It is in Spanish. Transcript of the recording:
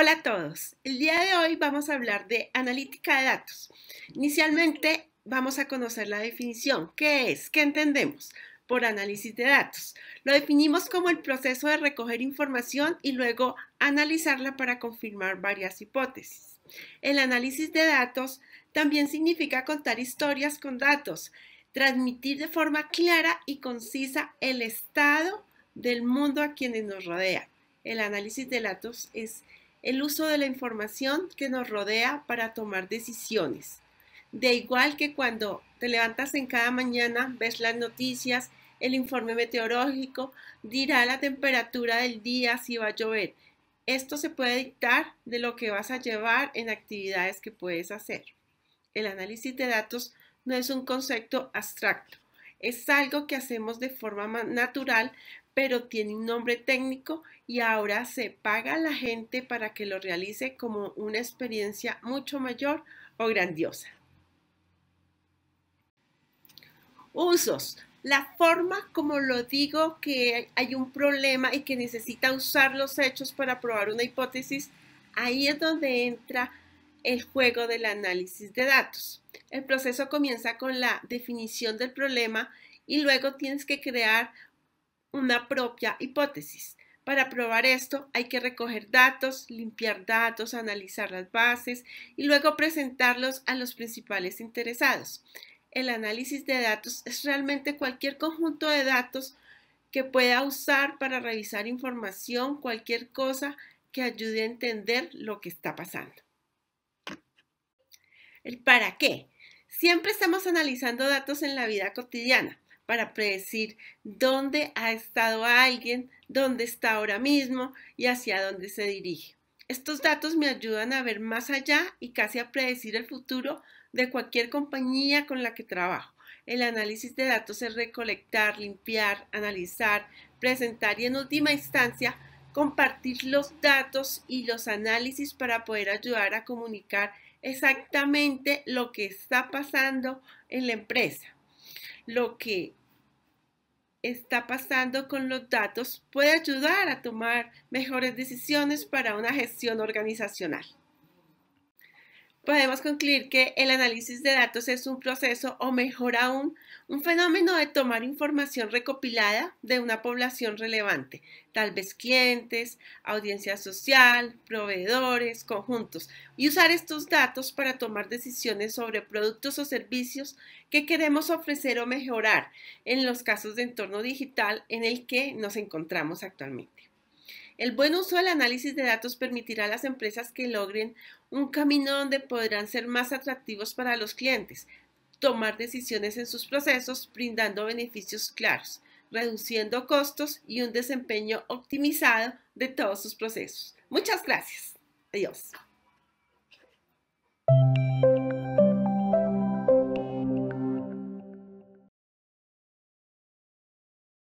Hola a todos. El día de hoy vamos a hablar de analítica de datos. Inicialmente vamos a conocer la definición. ¿Qué es? ¿Qué entendemos por análisis de datos? Lo definimos como el proceso de recoger información y luego analizarla para confirmar varias hipótesis. El análisis de datos también significa contar historias con datos, transmitir de forma clara y concisa el estado del mundo a quienes nos rodea. El análisis de datos es el uso de la información que nos rodea para tomar decisiones. De igual que cuando te levantas en cada mañana, ves las noticias, el informe meteorológico dirá la temperatura del día si va a llover. Esto se puede dictar de lo que vas a llevar en actividades que puedes hacer. El análisis de datos no es un concepto abstracto, es algo que hacemos de forma natural, pero tiene un nombre técnico y ahora se paga a la gente para que lo realice como una experiencia mucho mayor o grandiosa. Usos. La forma como lo digo que hay un problema y que necesita usar los hechos para probar una hipótesis, ahí es donde entra el juego del análisis de datos. El proceso comienza con la definición del problema y luego tienes que crear una propia hipótesis. Para probar esto hay que recoger datos, limpiar datos, analizar las bases y luego presentarlos a los principales interesados. El análisis de datos es realmente cualquier conjunto de datos que pueda usar para revisar información, cualquier cosa que ayude a entender lo que está pasando. El para qué. Siempre estamos analizando datos en la vida cotidiana para predecir dónde ha estado alguien, dónde está ahora mismo y hacia dónde se dirige. Estos datos me ayudan a ver más allá y casi a predecir el futuro de cualquier compañía con la que trabajo. El análisis de datos es recolectar, limpiar, analizar, presentar y en última instancia compartir los datos y los análisis para poder ayudar a comunicar exactamente lo que está pasando en la empresa. Lo que está pasando con los datos puede ayudar a tomar mejores decisiones para una gestión organizacional podemos concluir que el análisis de datos es un proceso o mejor aún, un fenómeno de tomar información recopilada de una población relevante, tal vez clientes, audiencia social, proveedores, conjuntos, y usar estos datos para tomar decisiones sobre productos o servicios que queremos ofrecer o mejorar en los casos de entorno digital en el que nos encontramos actualmente. El buen uso del análisis de datos permitirá a las empresas que logren un camino donde podrán ser más atractivos para los clientes, tomar decisiones en sus procesos, brindando beneficios claros, reduciendo costos y un desempeño optimizado de todos sus procesos. Muchas gracias. Adiós.